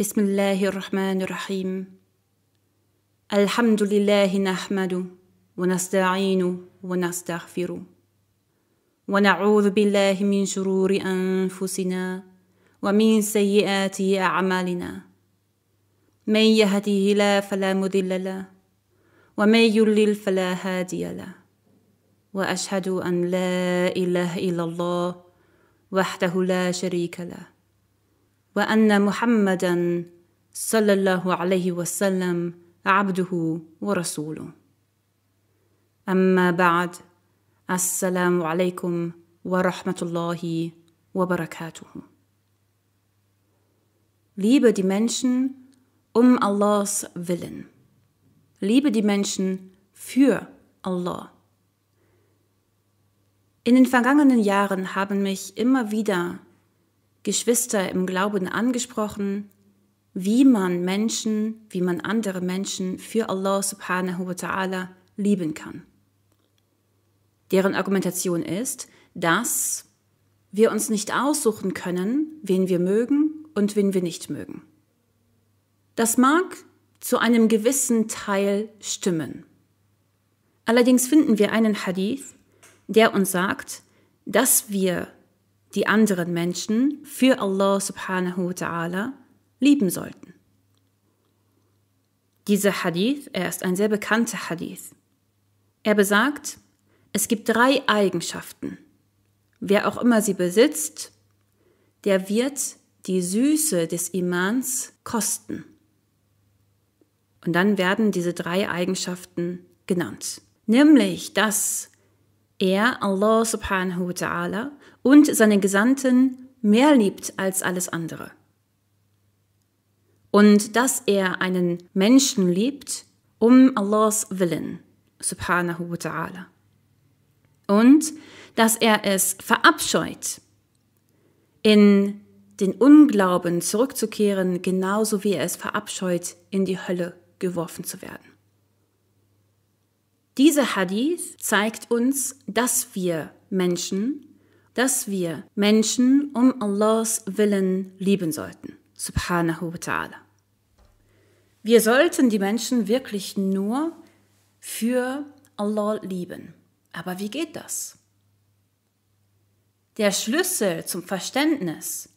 بسم الله الرحمن الرحيم الحمد لله نحمد ونستعين ونستغفر ونعوذ بالله من شرور انفسنا ومن سيئات اعمالنا من يهده لا فلا مضل له ومن يضلل فلا هادي له واشهد ان لا اله الا الله وحده لا شريك له وأن محمدا صلى الله عليه وسلم عبده ورسوله أما بعد السلام عليكم ورحمة الله وبركاته Liebe die Menschen um Allahs Willen. Liebe die Menschen für Allah. In den vergangenen Jahren haben mich immer wieder Geschwister im Glauben angesprochen, wie man Menschen, wie man andere Menschen für Allah subhanahu wa ta'ala lieben kann. Deren Argumentation ist, dass wir uns nicht aussuchen können, wen wir mögen und wen wir nicht mögen. Das mag zu einem gewissen Teil stimmen. Allerdings finden wir einen Hadith, der uns sagt, dass wir die anderen Menschen für Allah subhanahu wa ta'ala lieben sollten. Dieser Hadith, er ist ein sehr bekannter Hadith. Er besagt, es gibt drei Eigenschaften. Wer auch immer sie besitzt, der wird die Süße des Imans kosten. Und dann werden diese drei Eigenschaften genannt. Nämlich, dass er, Allah subhanahu wa ta'ala, und seine Gesandten mehr liebt als alles andere. Und dass er einen Menschen liebt, um Allahs Willen, subhanahu wa ta'ala. Und dass er es verabscheut, in den Unglauben zurückzukehren, genauso wie er es verabscheut, in die Hölle geworfen zu werden. Dieser Hadith zeigt uns, dass wir Menschen dass wir Menschen um Allahs Willen lieben sollten. Subhanahu wa ta'ala. Wir sollten die Menschen wirklich nur für Allah lieben. Aber wie geht das? Der Schlüssel zum Verständnis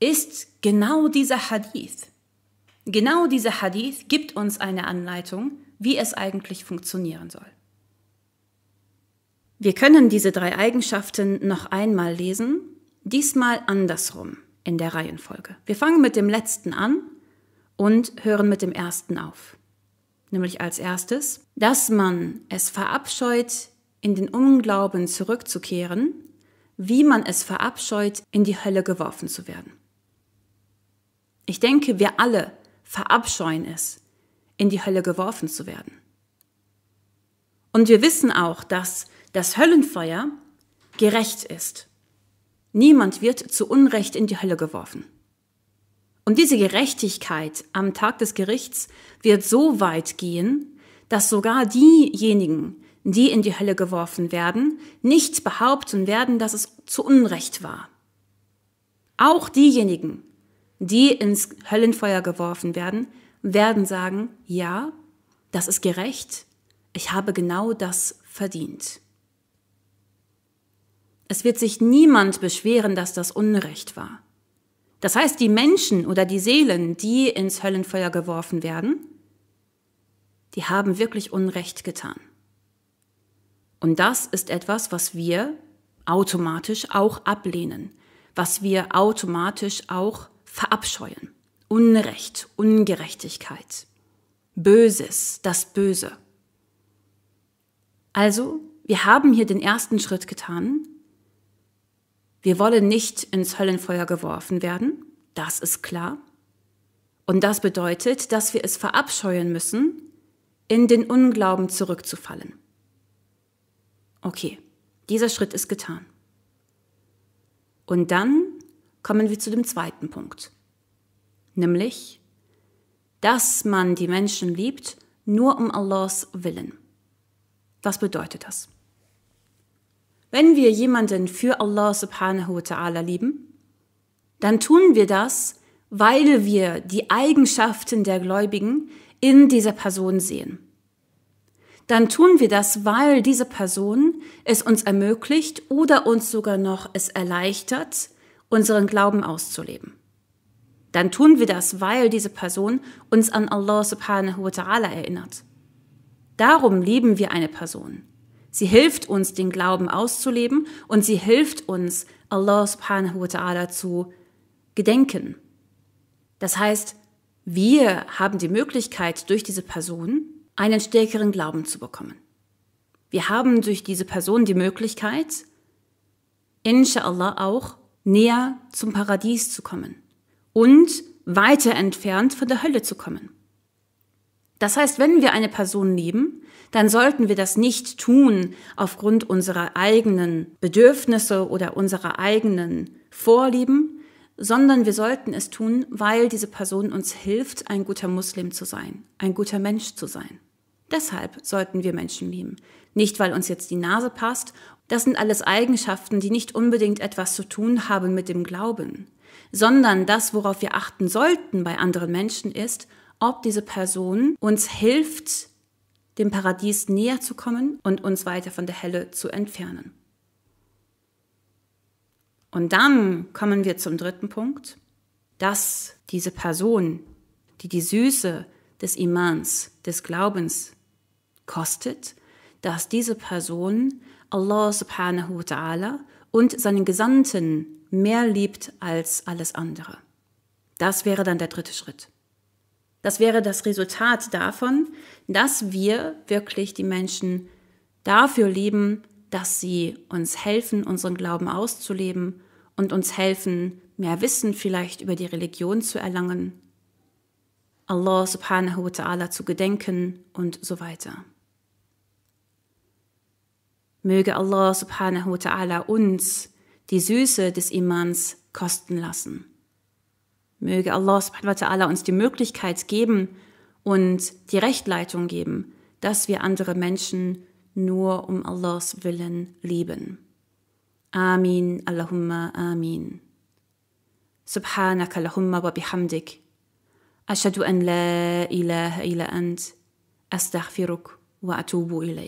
ist genau dieser Hadith. Genau dieser Hadith gibt uns eine Anleitung, wie es eigentlich funktionieren soll. Wir können diese drei Eigenschaften noch einmal lesen, diesmal andersrum in der Reihenfolge. Wir fangen mit dem letzten an und hören mit dem ersten auf. Nämlich als erstes, dass man es verabscheut, in den Unglauben zurückzukehren, wie man es verabscheut, in die Hölle geworfen zu werden. Ich denke, wir alle verabscheuen es, in die Hölle geworfen zu werden. Und wir wissen auch, dass das Höllenfeuer gerecht ist. Niemand wird zu Unrecht in die Hölle geworfen. Und diese Gerechtigkeit am Tag des Gerichts wird so weit gehen, dass sogar diejenigen, die in die Hölle geworfen werden, nicht behaupten werden, dass es zu Unrecht war. Auch diejenigen, die ins Höllenfeuer geworfen werden, werden sagen, ja, das ist gerecht, ich habe genau das verdient. Es wird sich niemand beschweren, dass das Unrecht war. Das heißt, die Menschen oder die Seelen, die ins Höllenfeuer geworfen werden, die haben wirklich Unrecht getan. Und das ist etwas, was wir automatisch auch ablehnen, was wir automatisch auch verabscheuen. Unrecht, Ungerechtigkeit, Böses, das Böse. Also, wir haben hier den ersten Schritt getan, wir wollen nicht ins Höllenfeuer geworfen werden, das ist klar. Und das bedeutet, dass wir es verabscheuen müssen, in den Unglauben zurückzufallen. Okay, dieser Schritt ist getan. Und dann kommen wir zu dem zweiten Punkt, nämlich, dass man die Menschen liebt, nur um Allahs Willen. Was bedeutet das? Wenn wir jemanden für Allah subhanahu wa ta'ala lieben, dann tun wir das, weil wir die Eigenschaften der Gläubigen in dieser Person sehen. Dann tun wir das, weil diese Person es uns ermöglicht oder uns sogar noch es erleichtert, unseren Glauben auszuleben. Dann tun wir das, weil diese Person uns an Allah subhanahu wa ta'ala erinnert. Darum lieben wir eine Person. Sie hilft uns, den Glauben auszuleben und sie hilft uns, Allah subhanahu wa ta'ala zu gedenken. Das heißt, wir haben die Möglichkeit, durch diese Person einen stärkeren Glauben zu bekommen. Wir haben durch diese Person die Möglichkeit, inshallah auch näher zum Paradies zu kommen und weiter entfernt von der Hölle zu kommen. Das heißt, wenn wir eine Person lieben, dann sollten wir das nicht tun aufgrund unserer eigenen Bedürfnisse oder unserer eigenen Vorlieben, sondern wir sollten es tun, weil diese Person uns hilft, ein guter Muslim zu sein, ein guter Mensch zu sein. Deshalb sollten wir Menschen lieben. Nicht, weil uns jetzt die Nase passt. Das sind alles Eigenschaften, die nicht unbedingt etwas zu tun haben mit dem Glauben, sondern das, worauf wir achten sollten bei anderen Menschen ist, ob diese Person uns hilft, dem Paradies näher zu kommen und uns weiter von der Hölle zu entfernen. Und dann kommen wir zum dritten Punkt, dass diese Person, die die Süße des Imans, des Glaubens kostet, dass diese Person Allah subhanahu wa ta'ala und seinen Gesandten mehr liebt als alles andere. Das wäre dann der dritte Schritt. Das wäre das Resultat davon, dass wir wirklich die Menschen dafür lieben, dass sie uns helfen, unseren Glauben auszuleben und uns helfen, mehr Wissen vielleicht über die Religion zu erlangen, Allah subhanahu wa ta'ala zu gedenken und so weiter. Möge Allah subhanahu wa ta'ala uns die Süße des Imans kosten lassen. Möge Allah subhanahu wa ta'ala uns die Möglichkeit geben und die Rechtleitung geben, dass wir andere Menschen nur um Allahs Willen lieben. Amin, Allahumma, Amin. Subhanak Allahumma wa bihamdik. Ashadu an la ilaha لا ant. إلا wa atubu وأتوب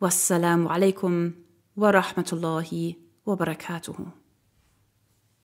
Wassalamu alaikum wa rahmatullahi wa barakatuhu.